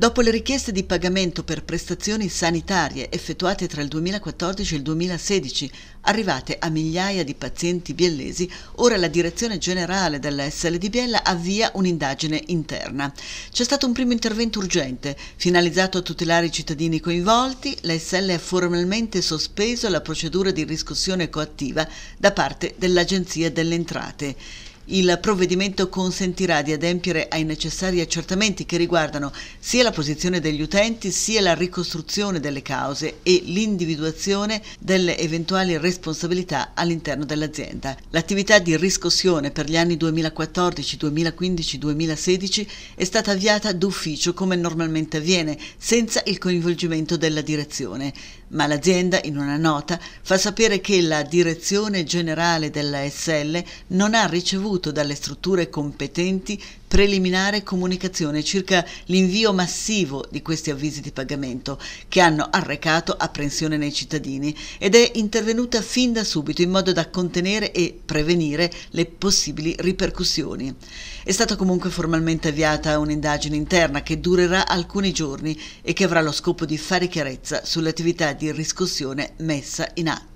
Dopo le richieste di pagamento per prestazioni sanitarie effettuate tra il 2014 e il 2016, arrivate a migliaia di pazienti biellesi, ora la Direzione Generale della SL di Biella avvia un'indagine interna. C'è stato un primo intervento urgente, finalizzato a tutelare i cittadini coinvolti, la SL ha formalmente sospeso la procedura di riscossione coattiva da parte dell'Agenzia delle Entrate. Il provvedimento consentirà di adempiere ai necessari accertamenti che riguardano sia la posizione degli utenti, sia la ricostruzione delle cause e l'individuazione delle eventuali responsabilità all'interno dell'azienda. L'attività di riscossione per gli anni 2014, 2015, 2016 è stata avviata d'ufficio come normalmente avviene, senza il coinvolgimento della direzione, ma l'azienda in una nota fa sapere che la direzione generale della SL non ha ricevuto ricevuto dalle strutture competenti preliminare comunicazione circa l'invio massivo di questi avvisi di pagamento che hanno arrecato apprensione nei cittadini ed è intervenuta fin da subito in modo da contenere e prevenire le possibili ripercussioni. È stata comunque formalmente avviata un'indagine interna che durerà alcuni giorni e che avrà lo scopo di fare chiarezza sull'attività di riscossione messa in atto.